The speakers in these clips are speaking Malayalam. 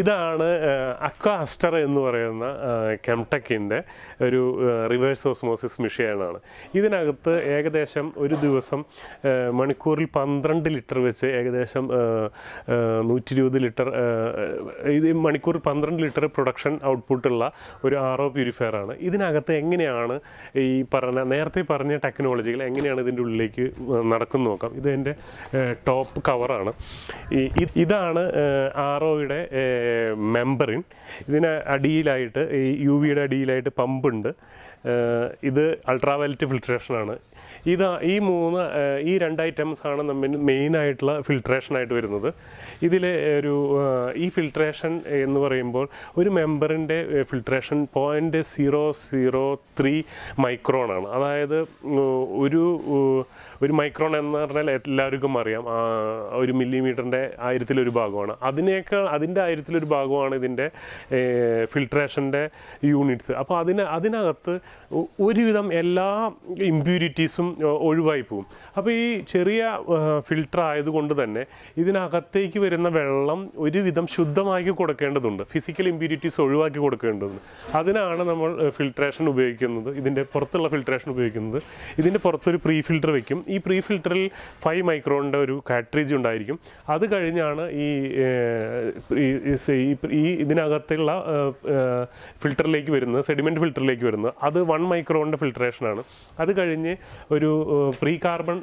ഇതാണ് അക്വാസ്റ്റർ എന്ന് പറയുന്ന കെംടെക്കിൻ്റെ ഒരു റിവേഴ്സ് ഓസ്മോസിസ് മെഷീനാണ് ഇതിനകത്ത് ഏകദേശം ഒരു ദിവസം മണിക്കൂറിൽ പന്ത്രണ്ട് ലിറ്റർ വെച്ച് ഏകദേശം നൂറ്റി ഇരുപത് ലിറ്റർ ഇത് മണിക്കൂർ പന്ത്രണ്ട് ലിറ്റർ പ്രൊഡക്ഷൻ ഔട്ട്പുട്ടുള്ള ഒരു ആർ ഒ പ്യൂരിഫയർ ആണ് ഇതിനകത്ത് എങ്ങനെയാണ് ഈ പറഞ്ഞ നേരത്തെ പറഞ്ഞ ടെക്നോളജികൾ എങ്ങനെയാണ് ഇതിൻ്റെ ഉള്ളിലേക്ക് നടക്കുന്നു നോക്കാം ഇത് എൻ്റെ ടോപ്പ് കവറാണ് ഇതാണ് ആർ ഒയുടെ മെമ്പറിൻ ഇതിന് അടിയിലായിട്ട് ഈ യു വിയുടെ അടിയിലായിട്ട് പമ്പുണ്ട് ഇത് അൾട്രാവയലറ്റ് ഫിൽട്രേഷനാണ് ഇതാ ഈ മൂന്ന് ഈ രണ്ട് ഐറ്റംസ് ആണ് നമ്മൾ ഫിൽട്രേഷൻ ആയിട്ട് വരുന്നത് ഇതിൽ ഒരു ഈ ഫിൽട്രേഷൻ എന്ന് പറയുമ്പോൾ ഒരു മെമ്പറിൻ്റെ filtration point zero zero three മൈക്രോണാണ് അതായത് ഒരു ഒരു മൈക്രോൺ എന്ന് പറഞ്ഞാൽ എല്ലാവർക്കും അറിയാം ഒരു മില്ലിമീറ്ററിൻ്റെ ആയിരത്തിലൊരു ഭാഗമാണ് അതിനേക്കാൾ അതിൻ്റെ ആയിരത്തിലൊരു ഭാഗമാണ് ഇതിൻ്റെ ഫിൽട്രേഷൻ്റെ യൂണിറ്റ്സ് അപ്പോൾ അതിന് അതിനകത്ത് ഒരുവിധം എല്ലാ ഇമ്പ്യൂരിറ്റീസും ഒഴിവായി പോകും അപ്പോൾ ഈ ചെറിയ ഫിൽട്ടർ ആയതുകൊണ്ട് തന്നെ ഇതിനകത്തേക്ക് വരുന്ന വെള്ളം ഒരുവിധം ശുദ്ധമാക്കി കൊടുക്കേണ്ടതുണ്ട് ഫിസിക്കൽ ഇമ്പ്യൂരിറ്റീസ് ഒഴിവാക്കി കൊടുക്കേണ്ടതുണ്ട് അതിനാണ് നമ്മൾ ഫിൽട്രേഷൻ ഉപയോഗിക്കുന്നത് ഇതിൻ്റെ പുറത്തുള്ള ഫിൽട്രേഷൻ ഉപയോഗിക്കുന്നത് ഇതിൻ്റെ പുറത്തൊരു പ്രീ ഫിൽട്ടർ വയ്ക്കും ഈ പ്രീ ഫിൽട്ടറിൽ ഫൈവ് മൈക്രോണിൻ്റെ ഒരു കാട്രീജ് ഉണ്ടായിരിക്കും അത് കഴിഞ്ഞാണ് ഈ ഈ ഇതിനകത്തുള്ള ഫിൽട്ടറിലേക്ക് വരുന്നത് സെഡിമെൻറ്റ് ഫിൽട്ടറിലേക്ക് വരുന്നത് അത് വൺ മൈക്രോണിൻ്റെ ഫിൽട്രേഷനാണ് അത് കഴിഞ്ഞ് ഒരു ഒരു പ്രീ കാർബൺ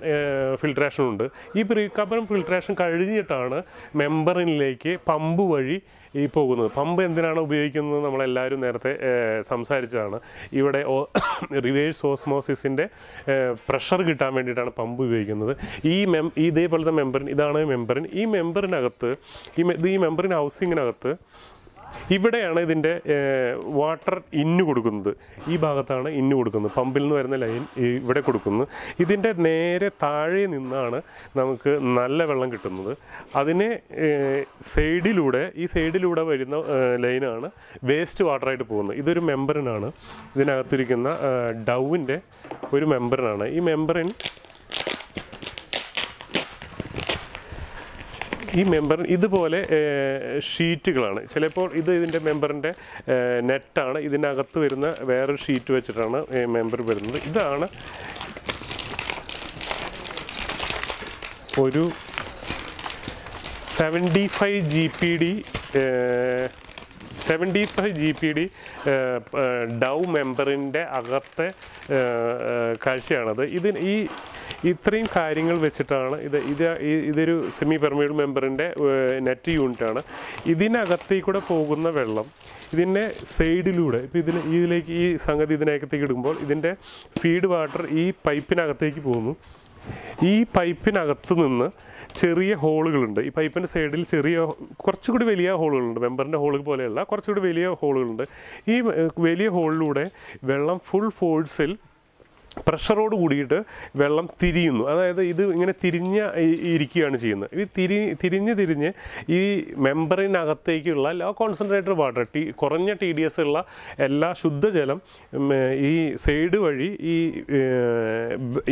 ഫിൽട്രേഷൻ ഉണ്ട് ഈ പ്രീ കാർബൺ ഫിൽട്രേഷൻ കഴിഞ്ഞിട്ടാണ് മെമ്പറിനിലേക്ക് പമ്പ് വഴി ഈ പോകുന്നത് പമ്പ് എന്തിനാണ് ഉപയോഗിക്കുന്നത് നമ്മളെല്ലാവരും നേരത്തെ സംസാരിച്ചതാണ് ഇവിടെ റിവേഴ്സ് ഓസ്മോസിസിൻ്റെ പ്രഷർ കിട്ടാൻ വേണ്ടിയിട്ടാണ് പമ്പ് ഉപയോഗിക്കുന്നത് ഈ മെം ഇതേപോലത്തെ മെമ്പറിൻ ഇതാണ് മെമ്പറിൻ ഈ മെമ്പറിനകത്ത് ഈ ഈ മെമ്പറിൻ ഹൗസിങ്ങിനകത്ത് ഇവിടെയാണ് ഇതിൻ്റെ വാട്ടർ ഇന്ന് കൊടുക്കുന്നത് ഈ ഭാഗത്താണ് ഇന്ന് കൊടുക്കുന്നത് പമ്പിൽ നിന്ന് വരുന്ന ലൈൻ ഇവിടെ കൊടുക്കുന്നു ഇതിൻ്റെ നേരെ താഴെ നിന്നാണ് നമുക്ക് നല്ല വെള്ളം കിട്ടുന്നത് അതിനെ സൈഡിലൂടെ ഈ സൈഡിലൂടെ വരുന്ന ലൈനാണ് വേസ്റ്റ് വാട്ടറായിട്ട് പോകുന്നത് ഇതൊരു മെമ്പറിനാണ് ഇതിനകത്തിരിക്കുന്ന ഡൗവിൻ്റെ ഒരു മെമ്പറിനാണ് ഈ മെമ്പറിൻ ഈ മെമ്പറിന് ഇതുപോലെ ഷീറ്റുകളാണ് ചിലപ്പോൾ ഇത് ഇതിൻ്റെ മെമ്പറിൻ്റെ നെറ്റാണ് ഇതിനകത്ത് വരുന്ന വേറൊരു ഷീറ്റ് വെച്ചിട്ടാണ് മെമ്പർ വരുന്നത് ഇതാണ് ഒരു seventy five G P D seventy five G P D Dow മെമ്പറിൻ്റെ അകത്തെ കാഴ്ചയാണത് ഇതിന് ഈ ഇത്രയും കാര്യങ്ങൾ വെച്ചിട്ടാണ് ഇത് ഇത് ഇതൊരു സെമി പെർമൈഡ് മെമ്പറിൻ്റെ നെറ്റ് യൂണിറ്റാണ് ഇതിനകത്തേക്ക് കൂടെ പോകുന്ന വെള്ളം ഇതിൻ്റെ സൈഡിലൂടെ ഇപ്പോൾ ഇതിന് ഇതിലേക്ക് ഈ സംഗതി ഇതിനകത്തേക്ക് ഇടുമ്പോൾ ഇതിൻ്റെ ഫീഡ് വാട്ടർ ഈ പൈപ്പിനകത്തേക്ക് പോകുന്നു ഈ പൈപ്പിനകത്ത് നിന്ന് ചെറിയ ഹോളുകളുണ്ട് ഈ പൈപ്പിൻ്റെ സൈഡിൽ ചെറിയ കുറച്ചുകൂടി വലിയ ഹോളുകളുണ്ട് മെമ്പറിൻ്റെ ഹോളുകൾ പോലെയുള്ള കുറച്ചുകൂടി വലിയ ഹോളുകളുണ്ട് ഈ വലിയ ഹോളിലൂടെ വെള്ളം ഫുൾ ഫോഴ്സിൽ പ്രഷറോട് കൂടിയിട്ട് വെള്ളം തിരിയുന്നു അതായത് ഇത് ഇങ്ങനെ തിരിഞ്ഞ ഇരിക്കുകയാണ് ചെയ്യുന്നത് ഇത് തിരി തിരിഞ്ഞ് തിരിഞ്ഞ് ഈ മെമ്പറിനകത്തേക്കുള്ള ലോ കോൺസെൻട്രേറ്റഡ് വാട്ടർ ടി കുറഞ്ഞ ടി ഡി എസ് ഉള്ള എല്ലാ ശുദ്ധജലം ഈ സൈഡ് വഴി ഈ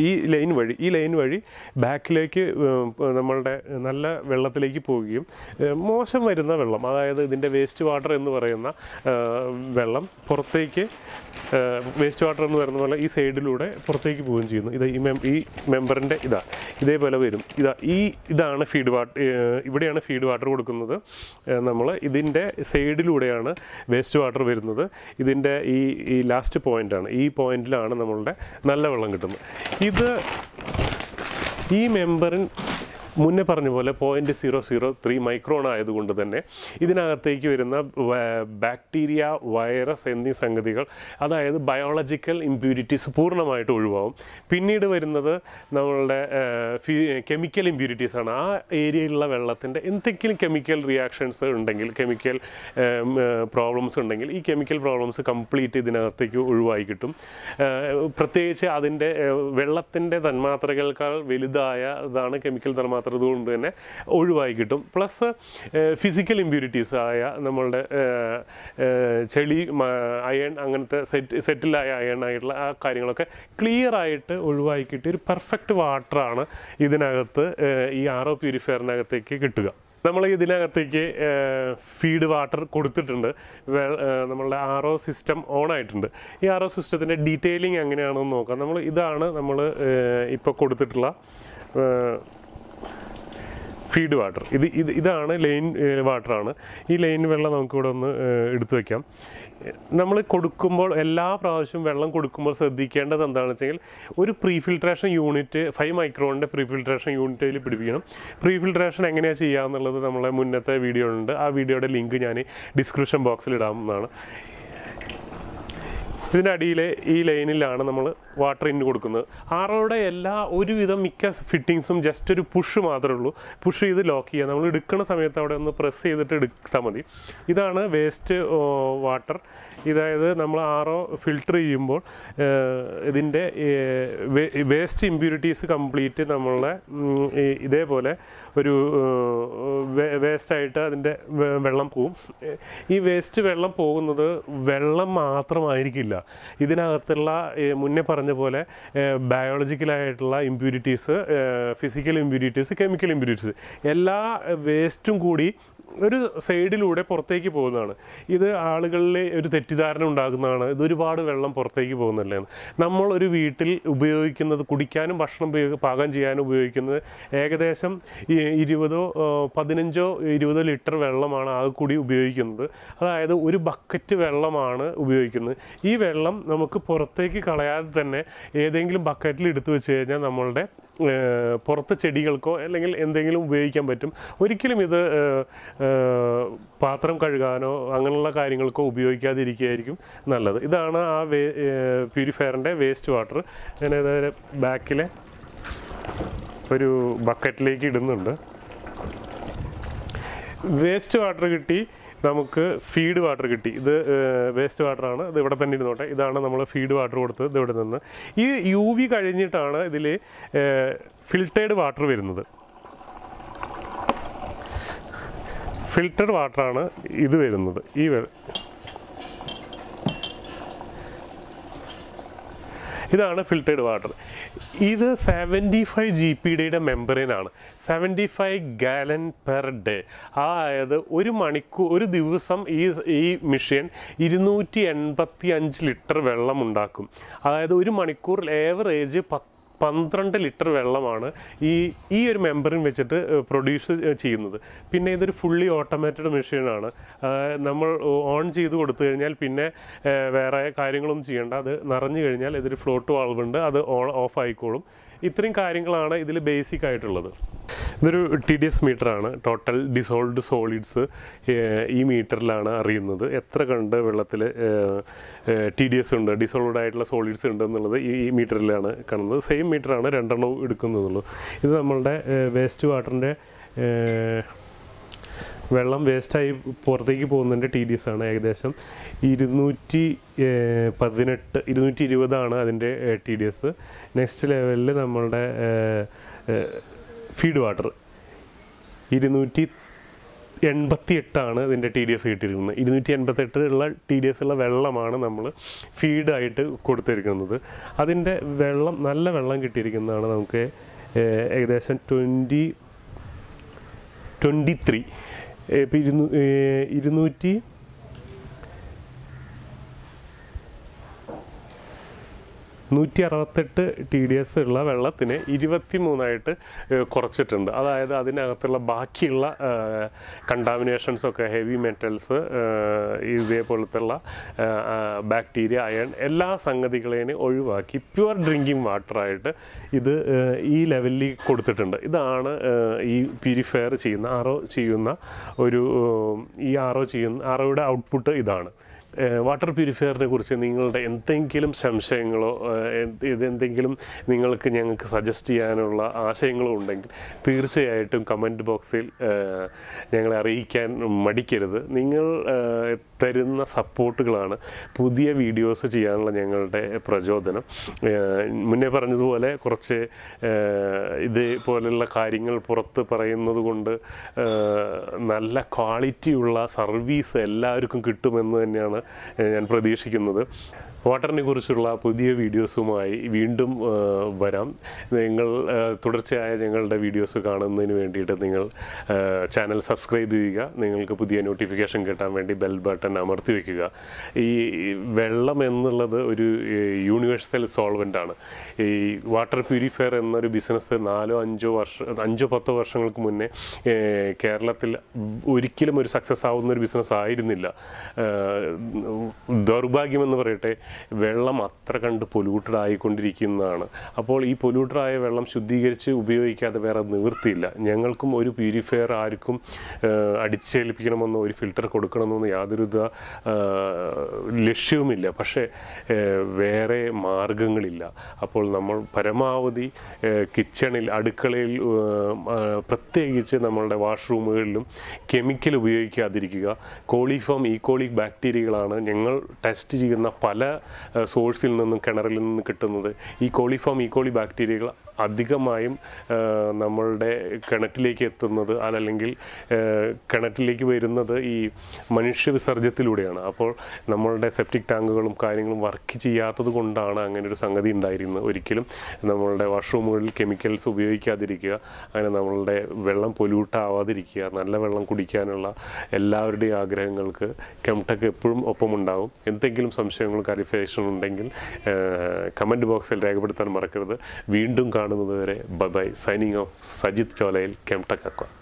ഈ ലൈൻ വഴി ഈ ലൈൻ വഴി ബാക്കിലേക്ക് നമ്മളുടെ നല്ല വെള്ളത്തിലേക്ക് പോവുകയും മോശം വരുന്ന വെള്ളം അതായത് ഇതിൻ്റെ വേസ്റ്റ് വാട്ടർ എന്ന് പറയുന്ന വെള്ളം പുറത്തേക്ക് വേസ്റ്റ് വാട്ടർ എന്ന് പറയുന്ന പോലെ ഈ സൈഡിലൂടെ പുറത്തേക്ക് പോവുകയും ചെയ്യുന്നു ഇത് ഈ മെം ഈ മെമ്പറിൻ്റെ ഇതാ ഇതേപോലെ വരും ഇതാ ഈ ഇതാണ് ഫീഡ് വാട്ടർ ഇവിടെയാണ് ഫീഡ് വാട്ടർ കൊടുക്കുന്നത് നമ്മൾ ഇതിൻ്റെ സൈഡിലൂടെയാണ് വേസ്റ്റ് വാട്ടർ വരുന്നത് ഇതിൻ്റെ ഈ ഈ ലാസ്റ്റ് പോയിൻ്റാണ് ഈ പോയിൻറ്റിലാണ് നമ്മളുടെ നല്ല വെള്ളം കിട്ടുന്നത് ഇത് ഈ മെമ്പറിൻ മുന്നേ പറഞ്ഞ പോലെ point zero zero three micron ആയതുകൊണ്ട് തന്നെ ഇതിനകത്തേക്ക് വരുന്ന ബാക്ടീരിയ വൈറസ് എന്നീ സംഗതികൾ അതായത് ബയോളജിക്കൽ ഇമ്പ്യൂരിറ്റീസ് പൂർണ്ണമായിട്ട് ഒഴിവാകും പിന്നീട് വരുന്നത് നമ്മളുടെ കെമിക്കൽ ഇമ്പ്യൂരിറ്റീസ് ആണ് ആ ഏരിയയിലുള്ള വെള്ളത്തിൻ്റെ എന്തെങ്കിലും കെമിക്കൽ റിയാക്ഷൻസ് ഉണ്ടെങ്കിൽ കെമിക്കൽ പ്രോബ്ലംസ് ഉണ്ടെങ്കിൽ ഈ കെമിക്കൽ പ്രോബ്ലംസ് കംപ്ലീറ്റ് ഇതിനകത്തേക്ക് ഒഴിവായി കിട്ടും പ്രത്യേകിച്ച് അതിൻ്റെ വെള്ളത്തിൻ്റെ തന്മാത്രകൾക്കാൾ വലുതായ ഇതാണ് കെമിക്കൽ തന്മാത്ര പറ്റാത്തത് കൊണ്ട് തന്നെ ഒഴിവായി കിട്ടും പ്ലസ് ഫിസിക്കൽ ഇമ്പ്യൂരിറ്റീസ് ആയ നമ്മളുടെ ചെളി അയൺ അങ്ങനത്തെ സെറ്റ് സെറ്റിലായ അയൺ ആയിട്ടുള്ള ആ കാര്യങ്ങളൊക്കെ ക്ലിയർ ആയിട്ട് ഒഴിവായി കിട്ടിയ ഒരു പെർഫെക്റ്റ് വാട്ടറാണ് ഇതിനകത്ത് ഈ ആർ ഒ പ്യൂരിഫയറിനകത്തേക്ക് കിട്ടുക നമ്മൾ ഇതിനകത്തേക്ക് ഫീഡ് വാട്ടർ കൊടുത്തിട്ടുണ്ട് നമ്മളുടെ ആർ ഒ സിസ്റ്റം ഓൺ ആയിട്ടുണ്ട് ഈ ആർ ഒ സിസ്റ്റത്തിൻ്റെ ഡീറ്റെയിലിംഗ് എങ്ങനെയാണെന്ന് നോക്കാം നമ്മൾ ഇതാണ് നമ്മൾ ഇപ്പോൾ കൊടുത്തിട്ടുള്ള ഫീഡ് വാട്ടർ ഇത് ഇത് ഇതാണ് ലൈൻ വാട്ടറാണ് ഈ ലൈൻ വെള്ളം നമുക്കിവിടെ ഒന്ന് എടുത്തു വയ്ക്കാം നമ്മൾ കൊടുക്കുമ്പോൾ എല്ലാ പ്രാവശ്യവും വെള്ളം കൊടുക്കുമ്പോൾ ശ്രദ്ധിക്കേണ്ടത് എന്താണെന്ന് വെച്ചെങ്കിൽ ഒരു പ്രീ ഫിൽട്രേഷൻ യൂണിറ്റ് ഫൈവ് മൈക്രോണിൻ്റെ പ്രീ ഫിൽട്രേഷൻ അതിൽ പിടിപ്പിക്കണം പ്രീ ഫിൽട്രേഷൻ എങ്ങനെയാണ് ചെയ്യുക എന്നുള്ളത് നമ്മളെ മുന്നത്തെ വീഡിയോ ഉണ്ട് ആ വീഡിയോയുടെ ലിങ്ക് ഞാൻ ഡിസ്ക്രിപ്ഷൻ ബോക്സിൽ ഇടാവുന്നതാണ് ഇതിൻ്റെ അടിയിലെ ഈ ലൈനിലാണ് നമ്മൾ വാട്ടർ ഇൻ കൊടുക്കുന്നത് ആറോയുടെ എല്ലാ ഒരുവിധം മിക്ക ഫിറ്റിങ്സും ജസ്റ്റ് ഒരു പുഷ് മാത്രമേ ഉള്ളൂ പുഷ് ചെയ്ത് ലോക്ക് ചെയ്യുക നമ്മൾ എടുക്കുന്ന സമയത്ത് അവിടെ ഒന്ന് പ്രസ് ചെയ്തിട്ട് എടുത്താൽ മതി ഇതാണ് വേസ്റ്റ് വാട്ടർ ഇതായത് നമ്മൾ ആറോ ഫിൽട്ടർ ചെയ്യുമ്പോൾ ഇതിൻ്റെ വേസ്റ്റ് ഇമ്പ്യൂരിറ്റീസ് കംപ്ലീറ്റ് നമ്മളെ ഇതേപോലെ ഒരു വേസ്റ്റായിട്ട് അതിൻ്റെ വെള്ളം പോവും ഈ വേസ്റ്റ് വെള്ളം പോകുന്നത് വെള്ളം മാത്രമായിരിക്കില്ല ഇതിനകത്തുള്ള മുന്നേ പറഞ്ഞ പറഞ്ഞ പോലെ ബയോളജിക്കലായിട്ടുള്ള impurities physical impurities chemical impurities എല്ലാ വേസ്റ്റും കൂടി ഒരു സൈഡിലൂടെ പുറത്തേക്ക് പോകുന്നതാണ് ഇത് ആളുകളിലെ ഒരു തെറ്റിദ്ധാരണ ഉണ്ടാകുന്നതാണ് ഇത് ഒരുപാട് വെള്ളം പുറത്തേക്ക് പോകുന്നല്ലേ നമ്മൾ ഒരു വീട്ടിൽ ഉപയോഗിക്കുന്നത് കുടിക്കാനും ഭക്ഷണം പാകം ചെയ്യാനും ഉപയോഗിക്കുന്നത് ഏകദേശം ഇരുപതോ പതിനഞ്ചോ ഇരുപതോ ലിറ്റർ വെള്ളമാണ് ആ കൂടി ഉപയോഗിക്കുന്നത് അതായത് ഒരു ബക്കറ്റ് വെള്ളമാണ് ഉപയോഗിക്കുന്നത് ഈ വെള്ളം നമുക്ക് പുറത്തേക്ക് കളയാതെ തന്നെ ഏതെങ്കിലും ബക്കറ്റിൽ എടുത്തു വെച്ച് കഴിഞ്ഞാൽ നമ്മളുടെ പുറത്ത് ചെടികൾക്കോ അല്ലെങ്കിൽ എന്തെങ്കിലും ഉപയോഗിക്കാൻ പറ്റും ഒരിക്കലും ഇത് പാത്രം കഴുകാനോ അങ്ങനെയുള്ള കാര്യങ്ങൾക്കോ ഉപയോഗിക്കാതിരിക്കുകയായിരിക്കും നല്ലത് ഇതാണ് ആ വേ പ്യൂരിഫയറിൻ്റെ വേസ്റ്റ് വാട്ടർ ഞാൻ ഏതായാലും ബാക്കിലെ ഒരു ബക്കറ്റിലേക്ക് ഇടുന്നുണ്ട് വേസ്റ്റ് വാട്ടർ കിട്ടി നമുക്ക് ഫീഡ് വാട്ടർ കിട്ടി ഇത് വേസ്റ്റ് വാട്ടറാണ് ഇത് ഇവിടെ തന്നെ ഇരുന്നോട്ടെ ഇതാണ് നമ്മൾ ഫീഡ് വാട്ടർ കൊടുത്തത് ഇവിടെ നിന്ന് ഈ യു വി കഴിഞ്ഞിട്ടാണ് ഇതിൽ ഫിൽറ്റേഡ് വാട്ടർ വരുന്നത് ഫിൽറ്റർ വാട്ടറാണ് ഇത് വരുന്നത് ഈ ഇതാണ് ഫിൽറ്റേഡ് വാട്ടർ ഇത് സെവൻറ്റി ഫൈവ് ജി പി ഡിയുടെ മെമ്പറിനാണ് seventy five gallon per day അതായത് ഒരു മണിക്കൂർ ഒരു ദിവസം ഈ ഈ മെഷീൻ ഇരുന്നൂറ്റി എൺപത്തി അഞ്ച് ലിറ്റർ വെള്ളം ഉണ്ടാക്കും അതായത് ഒരു മണിക്കൂറിൽ ഏവറേജ് പത്ത് പന്ത്രണ്ട് ലിറ്റർ വെള്ളമാണ് ഈ ഈ ഒരു മെമ്പറിൻ വെച്ചിട്ട് പ്രൊഡ്യൂസ് ചെയ്യുന്നത് പിന്നെ ഇതൊരു ഫുള്ളി ഓട്ടോമാറ്റഡ് മെഷീനാണ് നമ്മൾ ഓൺ ചെയ്ത് കൊടുത്തു കഴിഞ്ഞാൽ പിന്നെ വേറെ കാര്യങ്ങളൊന്നും ചെയ്യേണ്ട അത് നിറഞ്ഞു കഴിഞ്ഞാൽ ഇതൊരു ഫ്ലോട്ട് വാൾവുണ്ട് അത് ഓൺ ഓഫ് ആയിക്കോളും ഇത്രയും കാര്യങ്ങളാണ് ഇതിൽ ബേസിക് ആയിട്ടുള്ളത് ഇതൊരു ടി ഡി എസ് മീറ്ററാണ് ടോട്ടൽ ഡിസോൾഡ് സോളിഡ്സ് ഈ മീറ്ററിലാണ് അറിയുന്നത് എത്ര കണ്ട് വെള്ളത്തിൽ ടി ഡി എസ് ഉണ്ട് ഡിസോൾവ്ഡ് ആയിട്ടുള്ള സോളിഡ്സ് ഉണ്ട് എന്നുള്ളത് ഈ മീറ്ററിലാണ് കാണുന്നത് സെയിം മീറ്ററാണ് രണ്ടെണ്ണവും എടുക്കുന്നതുള്ളൂ ഇത് നമ്മളുടെ വേസ്റ്റ് വാട്ടറിൻ്റെ വെള്ളം വേസ്റ്റായി പുറത്തേക്ക് പോകുന്നതിൻ്റെ ടി ഡി എസ് ആണ് ഏകദേശം ഇരുന്നൂറ്റി പതിനെട്ട് ഇരുന്നൂറ്റി ഇരുപതാണ് അതിൻ്റെ ടി ഡി എസ് നെക്സ്റ്റ് ലെവലിൽ നമ്മളുടെ ഫീഡ് വാട്ടർ ഇരുന്നൂറ്റി എൺപത്തി എട്ടാണ് ഇതിൻ്റെ ടി ഡി എസ് കിട്ടിയിരിക്കുന്നത് ഇരുന്നൂറ്റി എൺപത്തെട്ട് ഉള്ള ടി ഡി എസ് ഉള്ള വെള്ളമാണ് നമ്മൾ ഫീഡായിട്ട് കൊടുത്തിരിക്കുന്നത് അതിൻ്റെ വെള്ളം നല്ല വെള്ളം കിട്ടിയിരിക്കുന്നതാണ് നമുക്ക് ഏകദേശം ട്വൻറ്റി ട്വൻറ്റി ത്രീ ഇരുന്നൂ ഇരുന്നൂറ്റി നൂറ്റി അറുപത്തെട്ട് ടി ഡി എസ് ഉള്ള വെള്ളത്തിനെ ഇരുപത്തി മൂന്നായിട്ട് കുറച്ചിട്ടുണ്ട് അതായത് അതിനകത്തുള്ള ബാക്കിയുള്ള കണ്ടാമിനേഷൻസ് ഒക്കെ ഹെവി മെറ്റൽസ് ഇതേപോലത്തുള്ള ബാക്ടീരിയ അയൺ എല്ലാ സംഗതികളെയും ഒഴിവാക്കി പ്യുവർ ഡ്രിങ്കിങ് വാട്ടറായിട്ട് ഇത് ഈ ലെവലിൽ കൊടുത്തിട്ടുണ്ട് ഇതാണ് ഈ പ്യൂരിഫയർ ചെയ്യുന്ന ആറോ ചെയ്യുന്ന ഒരു ഈ ആറോ ചെയ്യുന്ന ആറോയുടെ ഔട്ട്പുട്ട് ഇതാണ് വാട്ടർ പ്യൂരിഫയറിനെ കുറിച്ച് നിങ്ങളുടെ എന്തെങ്കിലും സംശയങ്ങളോ ഇതെന്തെങ്കിലും നിങ്ങൾക്ക് ഞങ്ങൾക്ക് സജസ്റ്റ് ചെയ്യാനുള്ള ആശയങ്ങളോ ഉണ്ടെങ്കിൽ തീർച്ചയായിട്ടും കമൻറ്റ് ബോക്സിൽ ഞങ്ങളെ അറിയിക്കാൻ മടിക്കരുത് നിങ്ങൾ തരുന്ന സപ്പോർട്ടുകളാണ് പുതിയ വീഡിയോസ് ചെയ്യാനുള്ള ഞങ്ങളുടെ പ്രചോദനം മുന്നേ പറഞ്ഞതുപോലെ കുറച്ച് ഇതുപോലെയുള്ള കാര്യങ്ങൾ പുറത്ത് പറയുന്നത് കൊണ്ട് നല്ല ക്വാളിറ്റിയുള്ള സർവീസ് എല്ലാവർക്കും കിട്ടുമെന്ന് തന്നെയാണ് ഞാൻ പ്രതീക്ഷിക്കുന്നത് വാട്ടറിനെ കുറിച്ചുള്ള പുതിയ വീഡിയോസുമായി വീണ്ടും വരാം നിങ്ങൾ തുടർച്ചയായ ഞങ്ങളുടെ വീഡിയോസ് കാണുന്നതിന് വേണ്ടിയിട്ട് നിങ്ങൾ ചാനൽ സബ്സ്ക്രൈബ് ചെയ്യുക നിങ്ങൾക്ക് പുതിയ നോട്ടിഫിക്കേഷൻ കിട്ടാൻ വേണ്ടി ബെൽ ബട്ടൺ അമർത്തി വയ്ക്കുക ഈ വെള്ളം എന്നുള്ളത് ഒരു യൂണിവേഴ്സൽ സോൾവെൻ്റാണ് ഈ വാട്ടർ പ്യൂരിഫയർ എന്നൊരു ബിസിനസ് നാലോ അഞ്ചോ വർഷം അഞ്ചോ പത്തോ വർഷങ്ങൾക്ക് മുന്നേ കേരളത്തിൽ ഒരിക്കലും ഒരു സക്സസ് ആവുന്ന ഒരു ബിസിനസ് ആയിരുന്നില്ല ദൗർഭാഗ്യമെന്ന് പറയട്ടെ വെള്ളം അത്ര കണ്ട് പൊല്യൂട്ടഡ് ആയിക്കൊണ്ടിരിക്കുന്നതാണ് അപ്പോൾ ഈ പൊല്യൂട്ടഡ് ആയ വെള്ളം ശുദ്ധീകരിച്ച് ഉപയോഗിക്കാതെ വേറെ നിവൃത്തിയില്ല ഞങ്ങൾക്കും ഒരു പ്യൂരിഫയർ ആർക്കും അടിച്ചേൽപ്പിക്കണമെന്നോ ഒരു ഫിൽട്ടർ കൊടുക്കണമെന്നോ യാതൊരു ലക്ഷ്യവുമില്ല പക്ഷേ വേറെ മാർഗങ്ങളില്ല അപ്പോൾ നമ്മൾ പരമാവധി കിച്ചണിൽ അടുക്കളയിൽ പ്രത്യേകിച്ച് നമ്മളുടെ വാഷ്റൂമുകളിലും കെമിക്കൽ ഉപയോഗിക്കാതിരിക്കുക കോളിഫോം കോളി ബാക്ടീരിയകളാണ് ഞങ്ങൾ ടെസ്റ്റ് ചെയ്യുന്ന പല സോഴ്സിൽ നിന്നും കിണറിൽ നിന്നും കിട്ടുന്നത് ഈ കോളിഫോം ഈക്കോളി ബാക്ടീരിയകൾ അധികമായും നമ്മളുടെ കിണറ്റിലേക്ക് എത്തുന്നത് അതല്ലെങ്കിൽ കിണറ്റിലേക്ക് വരുന്നത് ഈ മനുഷ്യ വിസർജ്യത്തിലൂടെയാണ് അപ്പോൾ നമ്മളുടെ സെപ്റ്റിക് ടാങ്കുകളും കാര്യങ്ങളും വർക്ക് ചെയ്യാത്തത് കൊണ്ടാണ് അങ്ങനെ ഒരു സംഗതി ഉണ്ടായിരുന്നത് ഒരിക്കലും നമ്മളുടെ വാഷ്റൂമുകളിൽ കെമിക്കൽസ് ഉപയോഗിക്കാതിരിക്കുക അങ്ങനെ നമ്മളുടെ വെള്ളം പൊല്യൂട്ട് ആവാതിരിക്കുക നല്ല വെള്ളം കുടിക്കാനുള്ള എല്ലാവരുടെയും ആഗ്രഹങ്ങൾക്ക് കെംടെക് എപ്പോഴും ഒപ്പമുണ്ടാകും എന്തെങ്കിലും സംശയങ്ങൾ കാര്യം ക്ലാരിഫിക്കേഷൻ ഉണ്ടെങ്കിൽ കമൻറ്റ് ബോക്സിൽ രേഖപ്പെടുത്താൻ മറക്കരുത് വീണ്ടും കാണുന്നതുവരെ bye signing off Sajith Cholayil കെംടക്കാക്ക